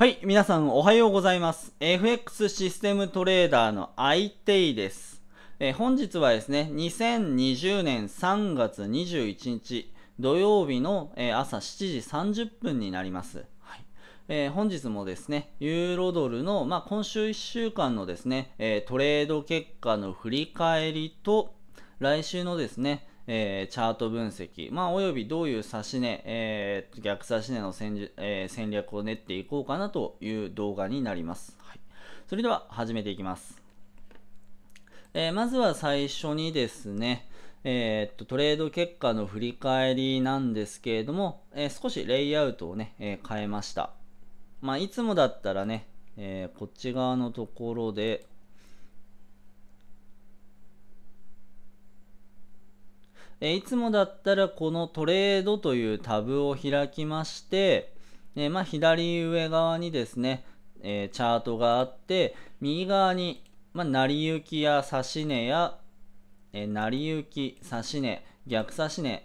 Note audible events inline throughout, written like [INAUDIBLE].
はい、皆さんおはようございます。FX システムトレーダーの IT です。えー、本日はですね、2020年3月21日土曜日の、えー、朝7時30分になります。はいえー、本日もですね、ユーロドルの、まあ、今週1週間のですね、えトレード結果の振り返りと、来週のですね、えー、チャート分析、まあ、およびどういう指し値、えー、逆指し値の戦,、えー、戦略を練っていこうかなという動画になります。はい、それでは始めていきます。えまずは最初にですね、えー、っとトレード結果の振り返りなんですけれども、え少しレイアウトをね、え変えました。まあ、いつもだったらね、えこっち側のところで、えいつもだったらこのトレードというタブを開きまして、えまあ、左上側にですね、えチャートがあって、右側に、まあ、成り行きや指値や、え成り行き、指値、逆指値、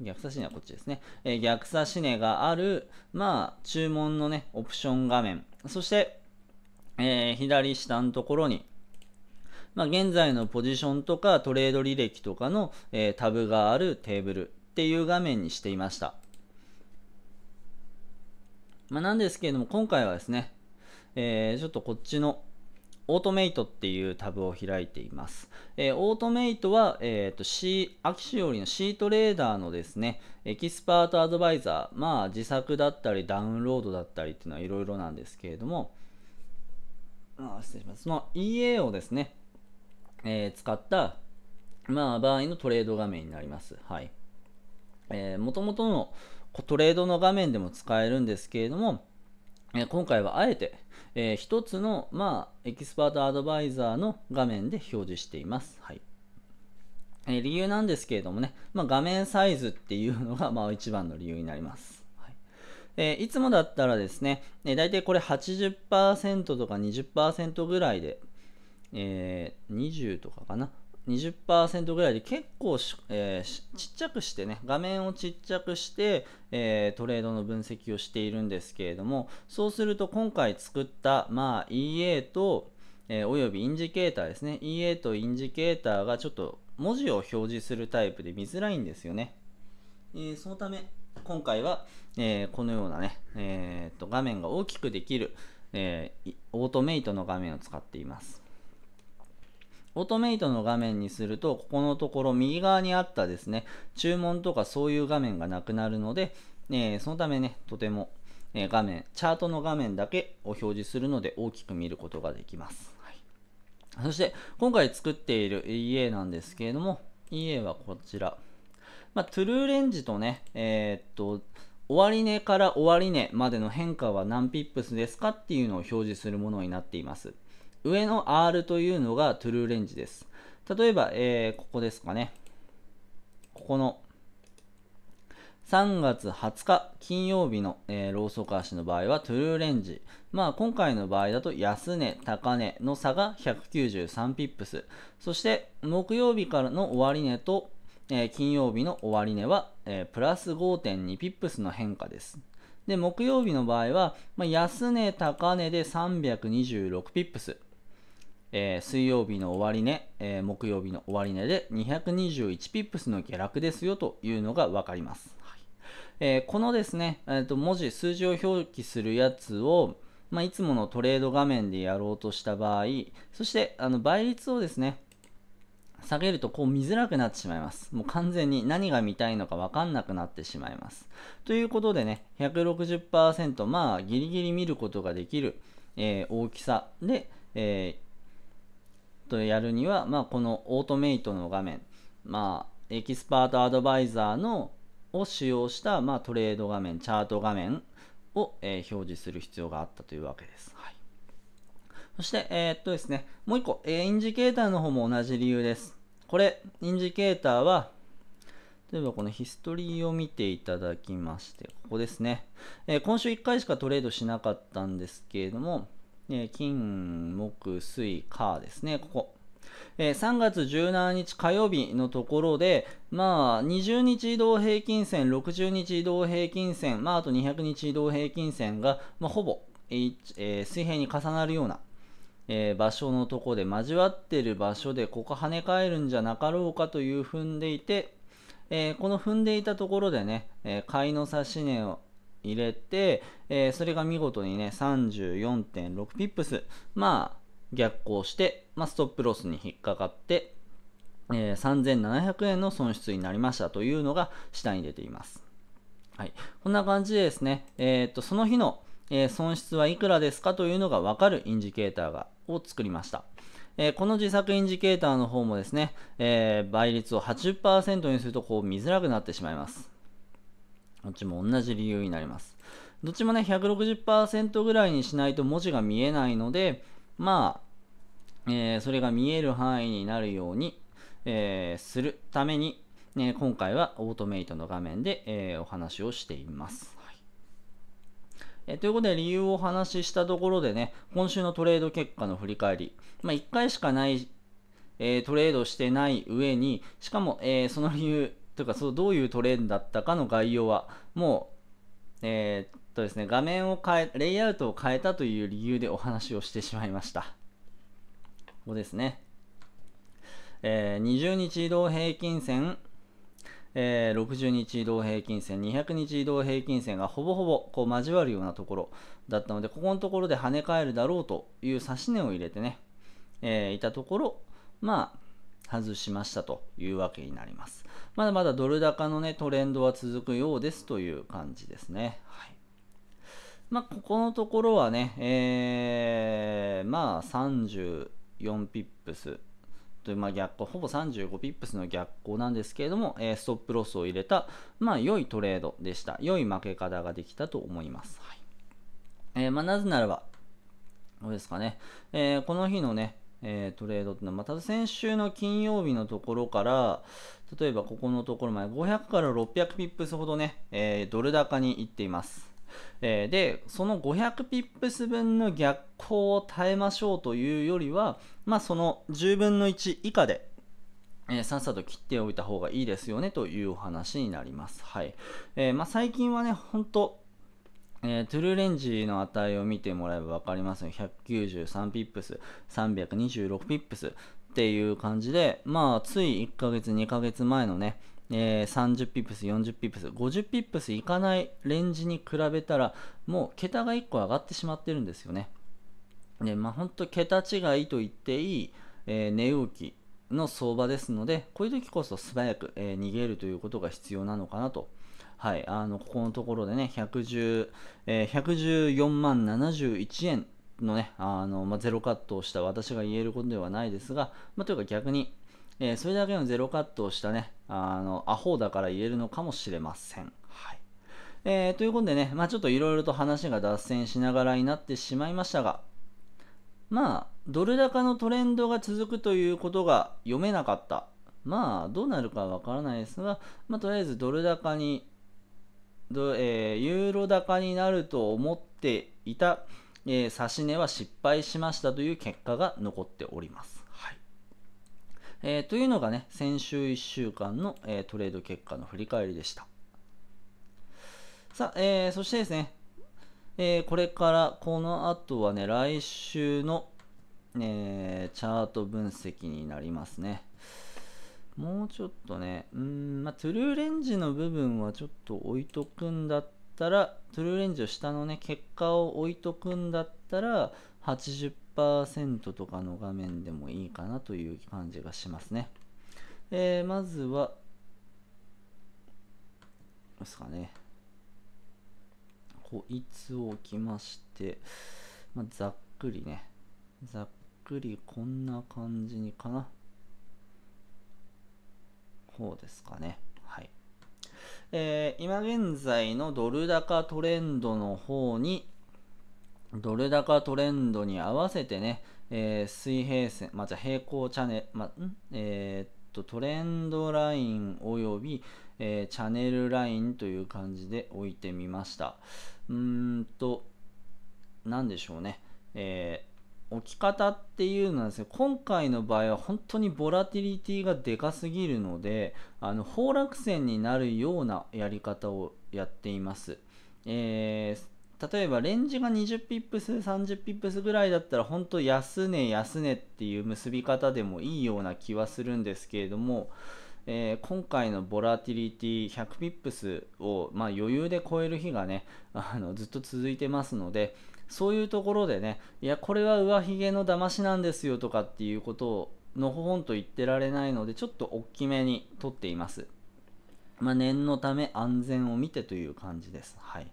逆差し値はこっちですね。え逆差し値がある、まあ、注文のね、オプション画面。そして、えー、左下のところに、まあ、現在のポジションとかトレード履歴とかの、えー、タブがあるテーブルっていう画面にしていました。まあ、なんですけれども、今回はですね、えー、ちょっとこっちのオートメイトっていうタブを開いています。えー、オートメイトは、えーと、C、秋キシオリのトレーダーのですね、エキスパートアドバイザー、まあ自作だったりダウンロードだったりっていうのはいろいろなんですけれども、あ失礼します。その EA をですね、えー、使った、まあ、場合のトレード画面になります。はい。えー、元々のトレードの画面でも使えるんですけれども、え今回はあえて、えー、一つの、まあ、エキスパートアドバイザーの画面で表示しています。はい。え理由なんですけれどもね、まあ、画面サイズっていうのが、まあ、一番の理由になります。はい、えー、いつもだったらですね、えー、大体これ80%とか20%ぐらいで、えー、20とかかな20%ぐらいで結構、えー、ちっちゃくしてね画面をちっちゃくして、えー、トレードの分析をしているんですけれどもそうすると今回作った、まあ、EA と、えー、およびインジケーターですね EA とインジケーターがちょっと文字を表示するタイプで見づらいんですよね、えー、そのため今回は、えー、このようなね、えー、と画面が大きくできる、えー、オートメイトの画面を使っていますオートメイトの画面にすると、ここのところ右側にあったですね、注文とかそういう画面がなくなるので、えー、そのためね、とても、え画面、チャートの画面だけを表示するので大きく見ることができます。はい、そして、今回作っている EA なんですけれども、EA はこちら。まあ、トゥルーレンジとね、えー、っと、終値から終値までの変化は何ピップスですかっていうのを表示するものになっています。上の R というのがトゥルーレンジです。例えば、えー、ここですかね。ここの3月20日金曜日の、えー、ローソク足の場合はトゥルーレンジ。まあ今回の場合だと安値、高値の差が193ピップス。そして木曜日からの終値と、えー、金曜日の終値は、えー、プラス5.2ピップスの変化です。で、木曜日の場合は、まあ、安値、高値で326ピップス。えー、水曜日の終値、えー、木曜日の終値で221ピップスの下落ですよというのが分かります。はい、えー、このですね、えー、と文字、数字を表記するやつを、まあ、いつものトレード画面でやろうとした場合、そしてあの倍率をですね、下げるとこう見づらくなってしまいます。もう完全に何が見たいのか分かんなくなってしまいます。ということでね、160%、まあギリギリ見ることができる、えー、大きさで、えーとやるには、まあ、このオートメイトの画面、まあ、エキスパートアドバイザーのを使用した、まあ、トレード画面、チャート画面を、えー、表示する必要があったというわけです。はい、そして、えー、っとですね、もう一個、えインジケーターの方も同じ理由です。これ、インジケーターは、例えばこのヒストリーを見ていただきまして、ここですね。え今週1回しかトレードしなかったんですけれども、えー、金、木、水、火ですね、ここ。えー、3月17日火曜日のところで、まあ、20日移動平均線、60日移動平均線、まあ、あと200日移動平均線が、まあ、ほぼ、えー、水平に重なるような、えー、場所のとこで、交わってる場所で、ここ跳ね返るんじゃなかろうかという踏んでいて、えー、この踏んでいたところでね、えー、買いの差し値を、入れて、えー、それが見事にね、34.6ピップス、まあ、逆行して、まあ、ストップロスに引っかかって、えー、3700円の損失になりましたというのが下に出ています。はい。こんな感じでですね、えー、っと、その日の、えー、損失はいくらですかというのがわかるインジケーターがを作りました。えー、この自作インジケーターの方もですね、えー、倍率を80%にするとこう見づらくなってしまいます。どっちも同じ理由になります。どっちもね、160%ぐらいにしないと文字が見えないので、まあ、えー、それが見える範囲になるように、えー、するために、ね、今回はオートメイトの画面で、えー、お話をしています。はいえということで理由をお話ししたところでね、今週のトレード結果の振り返り、まあ、1回しかない、えトレードしてない上に、しかも、えその理由、というかそうどういうトレーンだったかの概要はもう、えー、っとですね、画面を変えレイアウトを変えたという理由でお話をしてしまいました。ここですね。えー、20日移動平均線、えー、60日移動平均線、200日移動平均線がほぼほぼこう交わるようなところだったので、ここのところで跳ね返るだろうという指し値を入れてね、えー、いたところ、まあ、外しましたというわけになります。まだまだドル高のね、トレンドは続くようですという感じですね。はい。まあ、ここのところはね、えー、まあ、34ピップスという、まあ、逆行、ほぼ35ピップスの逆行なんですけれども、えー、ストップロスを入れた、まあ、良いトレードでした。良い負け方ができたと思います。はい。えー、まあ、なぜならば、どうですかね。えー、この日のね、えー、トレードっていうのは、まあ、ただ先週の金曜日のところから、例えばここのところまで500から600ピップスほどね、えー、ドル高にいっています。えー、で、その500ピップス分の逆行を耐えましょうというよりは、まあ、その10分の1以下でえー、さっさと切っておいた方がいいですよねというお話になります。はい。えー、まあ、最近はね、本当えー、トゥルーレンジの値を見てもらえば分かりますね。193ピップス、326ピップスっていう感じで、まあ、つい1ヶ月、2ヶ月前のね、えー、30ピップス、40ピップス、50ピップスいかないレンジに比べたら、もう桁が1個上がってしまってるんですよね。で、まあ、ほんと桁違いと言っていい、えー、値動きの相場ですので、こういう時こそ素早く、えー、逃げるということが必要なのかなとはい、あのここのところでね、110えー、114万71円のね、あのまあ、ゼロカットをした私が言えることではないですが、まあ、というか逆に、えー、それだけのゼロカットをしたね、あのアホだから言えるのかもしれません。はいえー、ということでね、まあ、ちょっといろいろと話が脱線しながらになってしまいましたが、まあ、ドル高のトレンドが続くということが読めなかった。まあ、どうなるかわからないですが、まあ、とりあえずドル高にえー、ユーロ高になると思っていた、えー、指値は失敗しましたという結果が残っております。はいえー、というのがね、先週1週間の、えー、トレード結果の振り返りでした。さあ、えー、そしてですね、えー、これからこの後はね、来週の、えー、チャート分析になりますね。もうちょっとね、うん、まあ、トゥルーレンジの部分はちょっと置いとくんだったら、トゥルーレンジを下のね、結果を置いとくんだったら、80%とかの画面でもいいかなという感じがしますね。えー、まずは、ですかね。こいつを置きまして、まあ、ざっくりね、ざっくりこんな感じにかな。方ですかね。はい。えー、今現在のドル高トレンドの方に、ドル高トレンドに合わせてね、えー、水平線、まあ、じゃ平行チャネル、まあ、えー、っと、トレンドラインおよび、えー、チャネルラインという感じで置いてみました。うーんと、なんでしょうね。えー置き方っていうのはですね、今回の場合は本当にボラティリティがでかすぎるので、あの崩落線になるようなやり方をやっています。えー、例えばレンジが20ピップス、30ピップスぐらいだったら、本当安値安値っていう結び方でもいいような気はするんですけれども、えー、今回のボラティリティ100ピップスを、まあ、余裕で超える日がね [LAUGHS] あのずっと続いてますのでそういうところでねいやこれは上髭の騙しなんですよとかっていうことをのほほんと言ってられないのでちょっと大きめに取っています、まあ、念のため安全を見てという感じですはい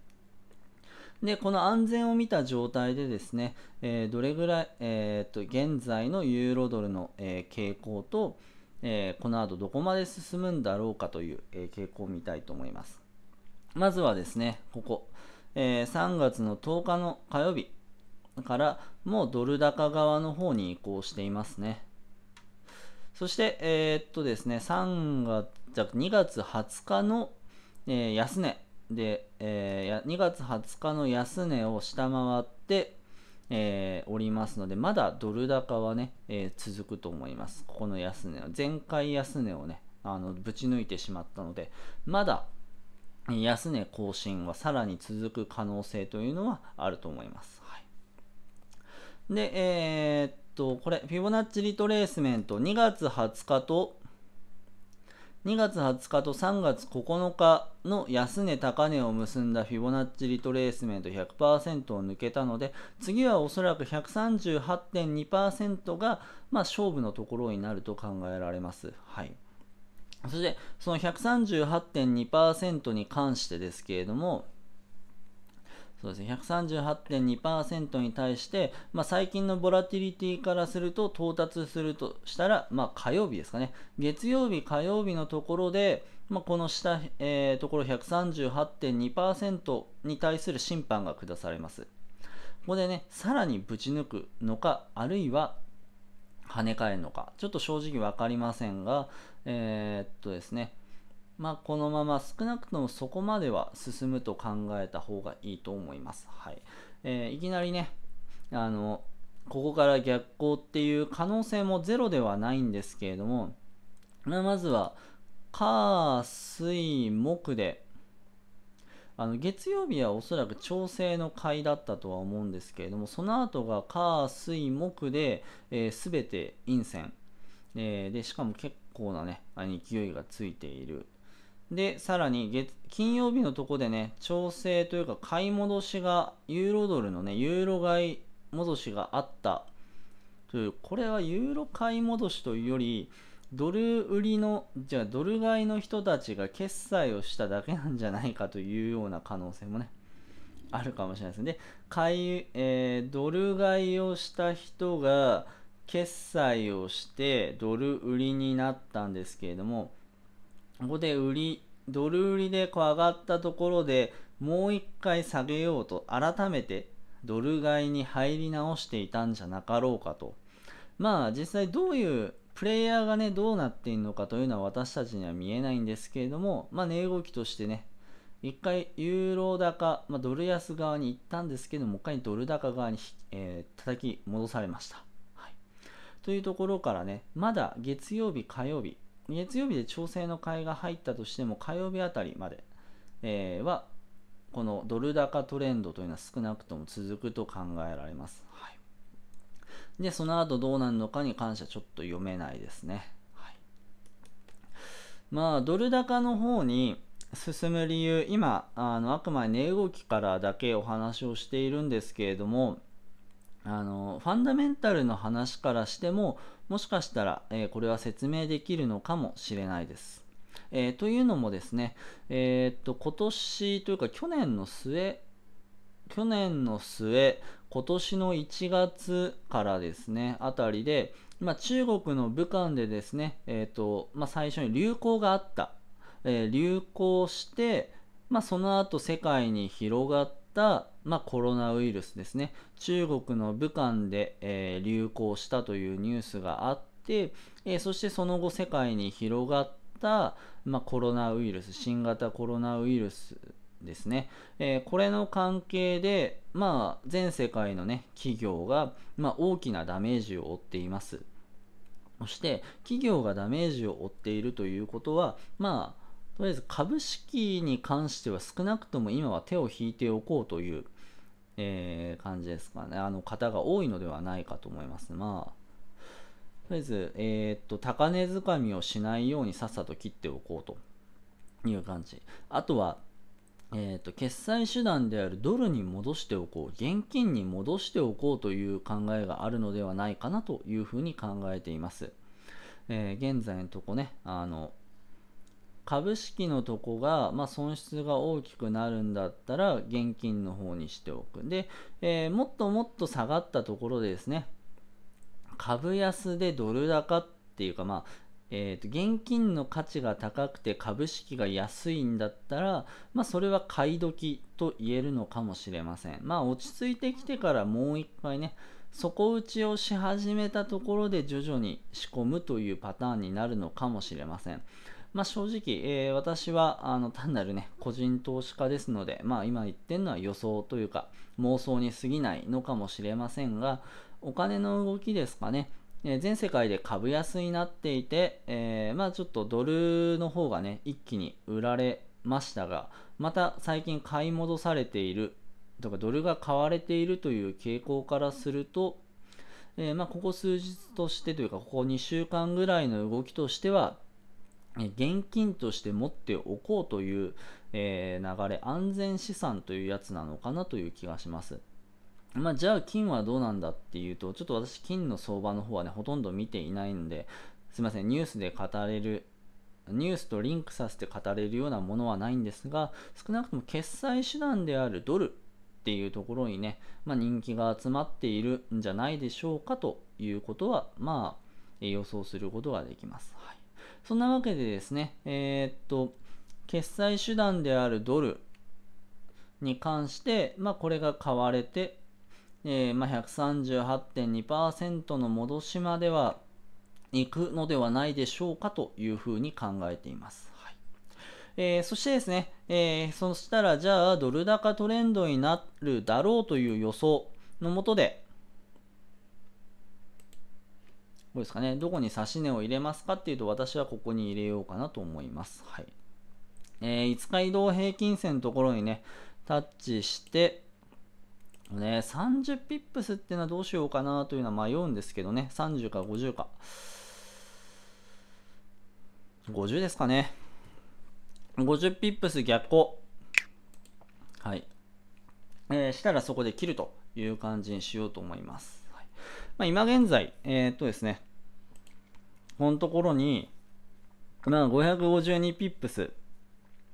で、この安全を見た状態でですね、えー、どれぐらい、えー、っと、現在のユーロドルの、えー、傾向と、えー、この後どこまで進むんだろうかという、えー、傾向を見たいと思います。まずはですね、ここ、えー、3月の10日の火曜日からもうドル高側の方に移行していますね。そして、えー、っとですね、3月、じゃ2月20日の、えー、安値で、えー、2月20日の安値を下回って、えー、おりますので、まだドル高はね、えー、続くと思います。ここの安値は。前回安値をね、あのぶち抜いてしまったので、まだ安値更新はさらに続く可能性というのはあると思います。はい、で、えー、っと、これ、フィボナッチリトレースメント2月20日と2月20日と3月9日の安値高値を結んだフィボナッチリトレースメント100%を抜けたので次はおそらく138.2%が、まあ、勝負のところになると考えられます。はいそしてその138.2%に関してですけれどもそうですね、138.2%に対して、まあ、最近のボラティリティからすると到達するとしたら、まあ、火曜日ですかね月曜日、火曜日のところで、まあ、この下、えー、ところ138.2%に対する審判が下されます。ここでね、さらにぶち抜くのか、あるいは跳ね返るのか、ちょっと正直分かりませんが、えー、っとですね、まあ、このまま少なくともそこまでは進むと考えた方がいいと思います。はいえー、いきなりねあのここから逆行っていう可能性もゼロではないんですけれども、まずは火水木であの月曜日はおそらく調整の回だったとは思うんですけれどもその後が火水木で、えー、全て陰線、えー、でしかも結構なね勢いがついているで、さらに月、金曜日のとこでね、調整というか買い戻しが、ユーロドルのね、ユーロ買い戻しがあったという、これはユーロ買い戻しというより、ドル売りの、じゃあドル買いの人たちが決済をしただけなんじゃないか [LAUGHS] というような可能性もね、あるかもしれないですね。で、買い、えー、ドル買いをした人が決済をして、ドル売りになったんですけれども、ここで売り、ドル売りでこう上がったところでもう一回下げようと改めてドル買いに入り直していたんじゃなかろうかと。まあ実際どういうプレイヤーがね、どうなっているのかというのは私たちには見えないんですけれども、まあ値動きとしてね、一回ユーロ高、まあ、ドル安側に行ったんですけども、もう一回ドル高側に、えー、叩き戻されました、はい。というところからね、まだ月曜日、火曜日、月曜日で調整の買いが入ったとしても、火曜日あたりまで、えー、は、このドル高トレンドというのは少なくとも続くと考えられます。はい、で、その後どうなるのかに関してはちょっと読めないですね。はい、まあ、ドル高の方に進む理由、今、あのあくまで値動きからだけお話をしているんですけれども、あのファンダメンタルの話からしてももしかしたら、えー、これは説明できるのかもしれないです。えー、というのもですね、えー、っと今年というか去年の末去年の末今年の1月からですねあたりで、まあ、中国の武漢でですね、えーとまあ、最初に流行があった、え流行して、まあ、その後世界に広がってた、まあ、コロナウイルスですね中国の武漢で、えー、流行したというニュースがあって、えー、そしてその後世界に広がった、まあ、コロナウイルス新型コロナウイルスですね、えー、これの関係で、まあ、全世界の、ね、企業が、まあ、大きなダメージを負っていますそして企業がダメージを負っているということは、まあ、とりあえず株式に関しては少なくとも今は手を引いておこうという、えー、感じですかね。あの方が多いのではないかと思います。まあ、とりあえず、えー、っと、高値掴みをしないようにさっさと切っておこうという感じ。あとは、えーと、と決済手段であるドルに戻しておこう現金に戻しておこうという考えがあるのではないかなというふうに考えています、えー、現在のとこねあの株式のとこが、まあ、損失が大きくなるんだったら現金の方にしておく。で、えー、もっともっと下がったところでですね、株安でドル高っていうか、まあ、えー、と現金の価値が高くて株式が安いんだったら、まあ、それは買い時と言えるのかもしれません。まあ、落ち着いてきてからもう一回ね、底打ちをし始めたところで徐々に仕込むというパターンになるのかもしれません。まあ、正直、えー、私はあの単なるね、個人投資家ですので、まあ、今言ってるのは予想というか、妄想に過ぎないのかもしれませんが、お金の動きですかね、えー、全世界で株安になっていて、えー、まあ、ちょっとドルの方がね、一気に売られましたが、また最近買い戻されている、とかドルが買われているという傾向からすると、えー、まあ、ここ数日としてというか、ここ2週間ぐらいの動きとしては、現金として持っておこうという、えー、流れ、安全資産というやつなのかなという気がします。まあ、じゃあ金はどうなんだっていうと、ちょっと私金の相場の方はね、ほとんど見ていないんで、すいません、ニュースで語れる、ニュースとリンクさせて語れるようなものはないんですが、少なくとも決済手段であるドルっていうところにね、まあ、人気が集まっているんじゃないでしょうかということは、まあ、予想することができます。はいそんなわけでですね、えー、っと、決済手段であるドルに関して、まあ、これが買われて、えー、まあ、138.2%の戻しまでは行くのではないでしょうかというふうに考えています。はいえー、そしてですね、えー、そしたらじゃあドル高トレンドになるだろうという予想のもとで、どうですかね。どこに指し値を入れますかっていうと、私はここに入れようかなと思います。はい。えー、5日移動平均線のところにね、タッチして、ね、30ピップスっていうのはどうしようかなというのは迷うんですけどね。30か50か。50ですかね。50ピップス逆行。はい。えー、したらそこで切るという感じにしようと思います。まあ、今現在、えー、っとですね、このところに、まあ、552ピップス。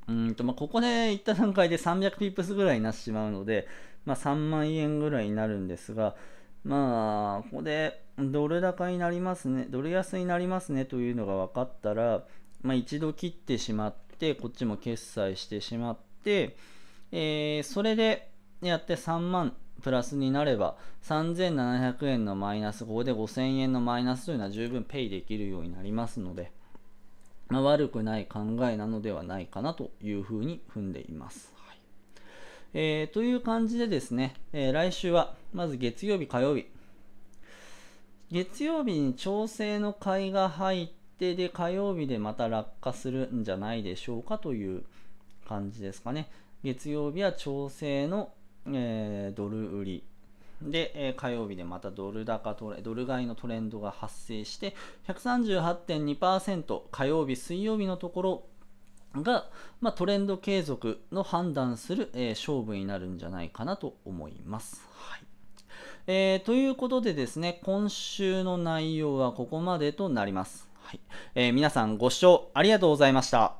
うんと、まあ、ここで行った段階で300ピップスぐらいになってしまうので、まあ、3万円ぐらいになるんですが、まあ、ここでドル高になりますね、ドル安になりますねというのが分かったら、まあ、一度切ってしまって、こっちも決済してしまって、えー、それでやって3万プラスになれば3700円のマイナス5で5000円のマイナスというのは十分ペイできるようになりますので、まあ、悪くない考えなのではないかなというふうに踏んでいます。はいえー、という感じでですね、えー、来週はまず月曜日、火曜日、月曜日に調整の買いが入って、で火曜日でまた落下するんじゃないでしょうかという感じですかね。月曜日は調整のえー、ドル売りで、えー、火曜日でまたドル高トレ、ドル買いのトレンドが発生して、138.2%、火曜日、水曜日のところが、まあ、トレンド継続の判断する、えー、勝負になるんじゃないかなと思います。はいえー、ということでですね、今週の内容はここまでとなります。はいえー、皆さんご視聴ありがとうございました。